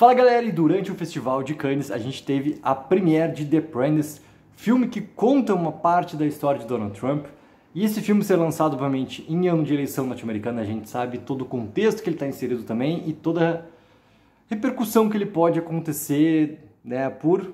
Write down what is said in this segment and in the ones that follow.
Fala galera, e durante o Festival de Cannes a gente teve a premiere de The Prentice, filme que conta uma parte da história de Donald Trump. E esse filme ser lançado, obviamente, em ano de eleição norte-americana, a gente sabe todo o contexto que ele está inserido também e toda a repercussão que ele pode acontecer né, por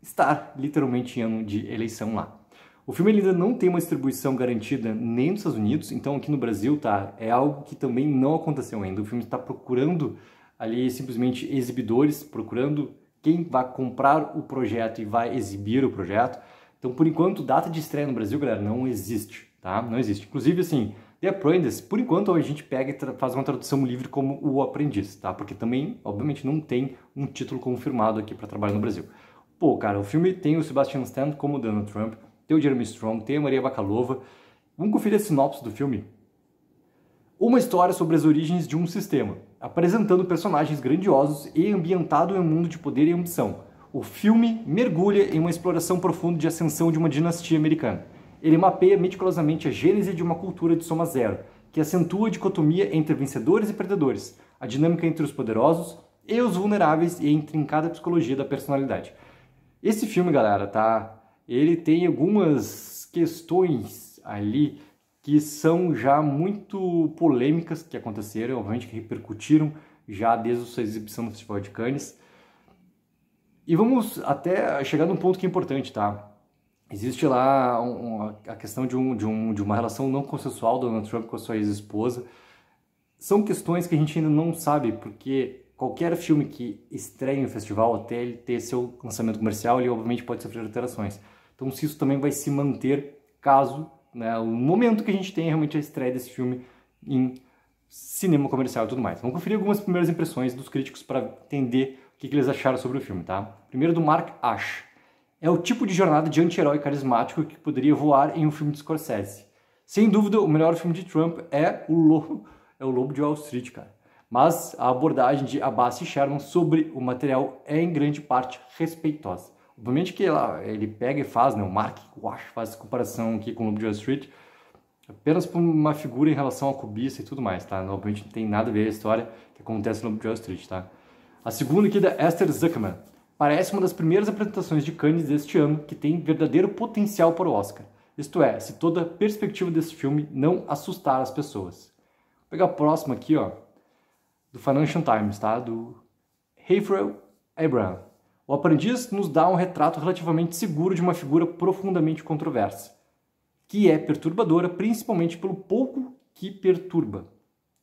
estar literalmente em ano de eleição lá. O filme ainda não tem uma distribuição garantida nem nos Estados Unidos, então aqui no Brasil tá, é algo que também não aconteceu ainda. O filme está procurando ali simplesmente exibidores procurando quem vai comprar o projeto e vai exibir o projeto. Então, por enquanto, data de estreia no Brasil, galera, não existe, tá? Não existe. Inclusive, assim, The Apprentice, por enquanto, a gente pega e faz uma tradução livre como O Aprendiz, tá? Porque também, obviamente, não tem um título confirmado aqui para trabalhar no Brasil. Pô, cara, o filme tem o Sebastian Stan como Donald Trump, tem o Jeremy Strong, tem a Maria Bakalova. Vamos conferir a sinopse do filme? uma história sobre as origens de um sistema, apresentando personagens grandiosos e ambientado em um mundo de poder e ambição. O filme mergulha em uma exploração profunda de ascensão de uma dinastia americana. Ele mapeia meticulosamente a gênese de uma cultura de soma zero, que acentua a dicotomia entre vencedores e perdedores, a dinâmica entre os poderosos e os vulneráveis e a intrincada psicologia da personalidade. Esse filme, galera, tá? Ele tem algumas questões ali que são já muito polêmicas que aconteceram, obviamente que repercutiram já desde a sua exibição no Festival de Cannes. E vamos até chegar num ponto que é importante, tá? Existe lá um, a questão de, um, de, um, de uma relação não consensual do Donald Trump com a sua ex-esposa. São questões que a gente ainda não sabe, porque qualquer filme que estreie no festival, até ele ter seu lançamento comercial, ele obviamente pode sofrer alterações. Então, se isso também vai se manter caso né, o momento que a gente tem é realmente a estreia desse filme em cinema comercial e tudo mais. Vamos então, conferir algumas primeiras impressões dos críticos para entender o que, que, eles acharam sobre o filme, tá? Primeiro do Mark Ash. É o tipo de jornada de anti-herói carismático que poderia voar em um filme de Scorsese. Sem dúvida, o melhor filme de Trump é o Lobo, é o Lobo de Wall Street, cara. Mas a abordagem de Abbas e Sherman sobre o material é em grande parte respeitosa. Obviamente que ele pega e faz, né? O Mark Wash faz essa comparação aqui com o Lobo de Wall Street apenas por uma figura em relação à cobiça e tudo mais, tá? Obviamente não tem nada a ver a história que acontece no Lobo de Wall Street, tá? A segunda aqui é da Esther Zuckerman. Parece uma das primeiras apresentações de Cannes deste ano que tem verdadeiro potencial para o Oscar. Isto é, se toda a perspectiva desse filme não assustar as pessoas. Vou pegar a próxima aqui, ó, do Financial Times, tá? Do Heathrow Abraham. O aprendiz nos dá um retrato relativamente seguro de uma figura profundamente controversa, que é perturbadora principalmente pelo pouco que perturba.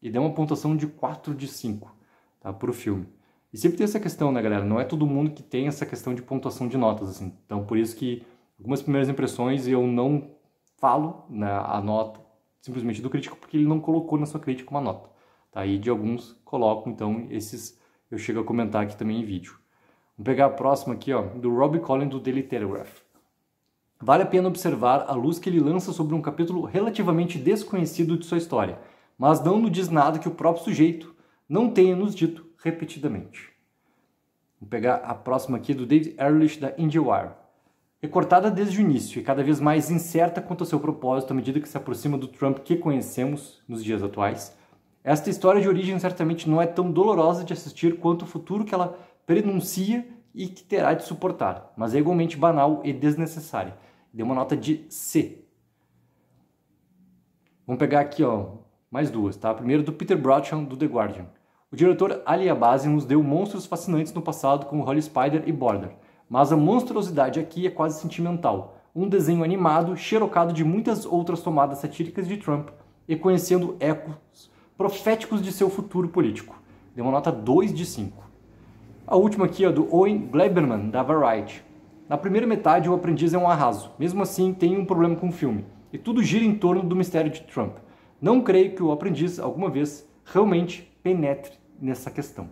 E dá uma pontuação de 4 de 5 tá, para o filme. E sempre tem essa questão, né, galera? Não é todo mundo que tem essa questão de pontuação de notas, assim. Então, por isso que algumas primeiras impressões eu não falo né, a nota simplesmente do crítico, porque ele não colocou na sua crítica uma nota. Tá? E de alguns colocam, então, esses eu chego a comentar aqui também em vídeo. Vou pegar a próxima aqui, ó, do Rob Collins do Daily Telegraph. Vale a pena observar a luz que ele lança sobre um capítulo relativamente desconhecido de sua história, mas não nos diz nada que o próprio sujeito não tenha nos dito repetidamente. Vou pegar a próxima aqui do David Ehrlich da IndieWire. Recortada desde o início e cada vez mais incerta quanto ao seu propósito à medida que se aproxima do Trump que conhecemos nos dias atuais, esta história de origem certamente não é tão dolorosa de assistir quanto o futuro que ela prenuncia e que terá de suportar, mas é igualmente banal e desnecessária. Deu uma nota de C. Vamos pegar aqui, ó, mais duas, tá? Primeiro do Peter Broughton, do The Guardian. O diretor Ali Abasi nos deu monstros fascinantes no passado, como *Holly Spider e Border, mas a monstruosidade aqui é quase sentimental. Um desenho animado, xerocado de muitas outras tomadas satíricas de Trump e conhecendo ecos proféticos de seu futuro político. Deu uma nota 2 de 5. A última aqui é do Owen Gleiberman, da Variety. Na primeira metade, o aprendiz é um arraso. Mesmo assim, tem um problema com o filme. E tudo gira em torno do mistério de Trump. Não creio que o aprendiz, alguma vez, realmente penetre nessa questão.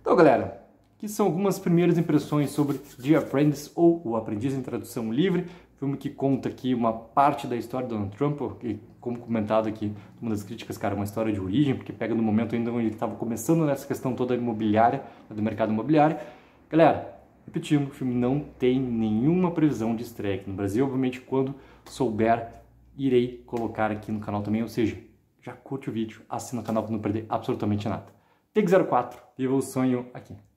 Então, galera, que são algumas primeiras impressões sobre The Apprentice ou O Aprendiz em Tradução Livre filme que conta aqui uma parte da história do Donald Trump, que, como comentado aqui, uma das críticas, cara, é uma história de origem, porque pega no momento ainda onde ele estava começando nessa questão toda imobiliária, do mercado imobiliário. Galera, repetindo, o filme não tem nenhuma previsão de estreia aqui no Brasil. Obviamente, quando souber, irei colocar aqui no canal também, ou seja, já curte o vídeo, assina o canal para não perder absolutamente nada. Tech 04, viva o sonho aqui!